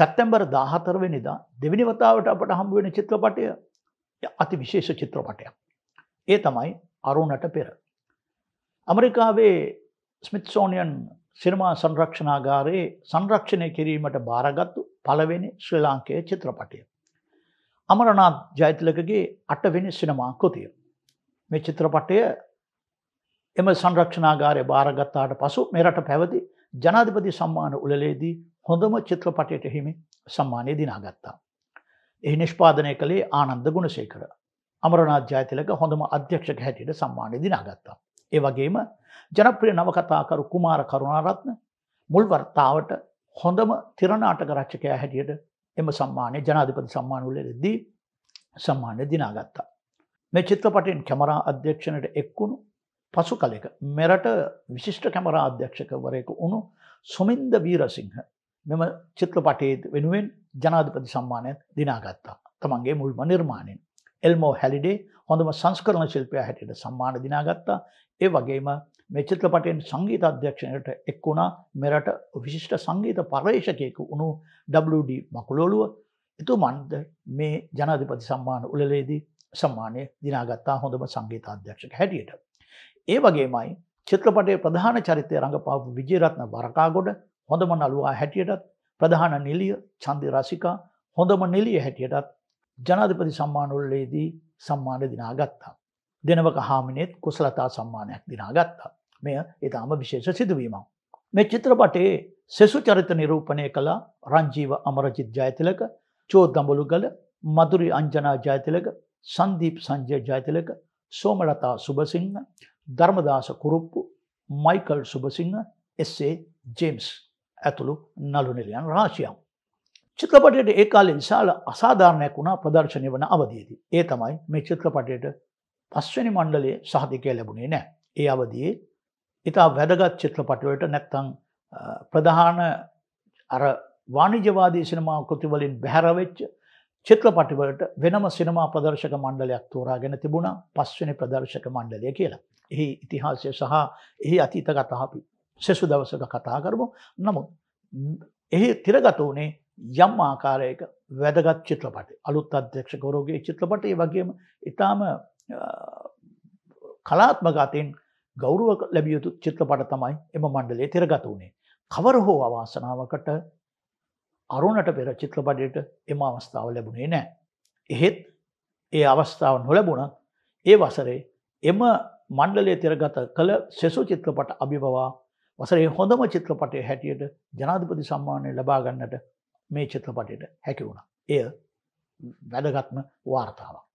සැප්තැම්බර් දාහතරවෙනිදා දෙවිනි වතාවට අපට හම්බුවෙන චිත්‍රපටය අති විශේෂ චිත්‍රපටයක්. ඒ තමයි අරුණට පෙර. ඇමරිකාවේ ස්මිත්සෝනියන් සිනමා සංරක්ෂණාගාරයේ සංරක්ෂණය කිරීමට භාරගත්තු පළවෙනි ශ්‍රී ලාංකයේ චිත්‍රපටය. අමරනාත් ජෛතලකගේ අටවෙනි සිනමා කෘතිය. මේ චිත්‍රපටය එම සංරක්ෂණාගාරය භාරගත්තාට පසු මෙරට පැවති ජනාධිපති සම්මාන උලලේදී හොඳම චිත්‍රපටයට හිමි සම්මානය දිනාගත්තා. එහි නිෂ්පාදනය කළේ ආනන්ද ගුණසේකර. අමරනාත් ජයතිලක හොඳම අධ්‍යක්ෂක හැටියට සම්මානය දිනාගත්තා. ඒ වගේම ජනප්‍රිය නවකතාකරු කුමාර කරුණාරත්න මුල් වර්තාවට හොඳම තිරනාටක රච්චකයා හැටියට එම සම්මානය ජනාධිපති සම්මානුලෙදී සම්මානය දිනාගත්තා. මේ චිත්‍රපටෙන් කැමරා අධ්‍යක්ෂණයට එක්වුණු පසු කලෙක මෙරට විශිෂ්ට කැමරා අධ්‍යක්ෂකවරයක වුණු සුමින්ද වීරසිංහ මෙම චිත්‍රපටේ වෙනුවෙන් ජනාධිපති සම්මානයක් දිනාගත්තා තමන්ගේ මුල්ම නිර්මාණයෙන්. එල්මෝ හැලිඩේ හොඳම සංස්කරණ ශිල්පය හැටියට සම්මාන දිනාගත්තා ඒ වගේම මේ චිත්‍රපටයෙන් සංගීත අධ්‍යක්ෂණයට එක් වුණා මෙරට විශිෂ්ට සංගීත පර්ේෂකයක වුණු WD මකුලෝලුව එතුමන්ද මේ ජනාධිපති සම්මාන උලලේදී සම්මානය දිනාගත්තා හොඳම සංගීත අධ්‍යක්ෂක හැටියට. ඒ වගේමයි චිත්‍රපටේ ප්‍රධාන චරිතය රඟපාපු විජේරත්න වරකාගොඩ හොඳම නළුවා හැටියටත් ප්‍රධාන නිලිය චන්දි රසිකා හොඳම නිලිය හැටියටත් ජනාධිපති සම්මානුල්ලේදී සම්මාන දිනාගත්තා. දෙනවක හාමිනෙත් කුසලතා සම්මානයක් දිනාගත්තා. මෙය ඉතාම විශේෂ සිදුවීමක්. මේ චිත්‍රපටේ සෙසු චරිත නිරූපණය කළ රංජීව අමරජිත් ජයතිලක චෝ දඹළුගල මදුරි අංජනා ජයතිලක සන්දීප් සංජය ජයතිලක සෝමලතා සුභසිංහ ධර්මදාස කුරුප්පු මයිකල් සුභසිංහ එස්සේ ජේම්ස් ඇතුළු නළුනිලියන් රාශියම්. චිත්‍රපටයට ඒ කාලින් ශාල අසාධාරණයක් වුණා ප්‍රදර්ශනය වන අවධියදී. ඒ තමයි මේ චිත්‍රපටයට පස්වනි මණ්ඩලේ සහතිකය ලැබුණේ නෑ. ඒ අවදයේ ඉතා වැදගත් චිත්‍රපටවලට නැත්තං ප්‍රධාන අර වාණිජවාදී සිනමා කෘතිවලින් බැහැරවෙච්ච චිත්‍රපටිවලට වෙනම සිනමා ප්‍රදර්ශක මණ්ඩලයක් තෝරාගෙන තිබුණා පස්වනි ප්‍රදර්ශක මණ්ඩලය කියලා. එහි ඉතිහාසය සහ එහි අතීත කතාපි සෙසු දවසක කතා කරමු නමුත් එහි තිරගත වනේ යම් ආකාරයක වැදගත් චිත්‍රපට අලුත් අධ්‍යක්ෂකවරෝගේ චිත්‍රපටේ වගේම ඉතාම කලාත්මගතයෙන් ගෞරුව ලැබියුතු චිත්‍රපට තමයි එම මණ්ඩලේ තිරගත වනේ. කවර හෝ අවාසනාවකට අරුණට පෙර චිත්‍රපටයට එම අවස්ථාව ලැබුණේ නෑ. එහෙත් ඒ අවස්ථාව නොලැබුණත් ඒ වසරේ එම මණ්ඩලය තිරගත කළ සෙසු චිත්‍රපට අභිබවා වසරේ හොඳම චිත්‍රපටය හැටියට ජනාධපති සම්මානය ලබාගන්නට මේ චිත්‍රපටයට හැකි වුණ. එය වැදගත්ම වාර්තාවක්.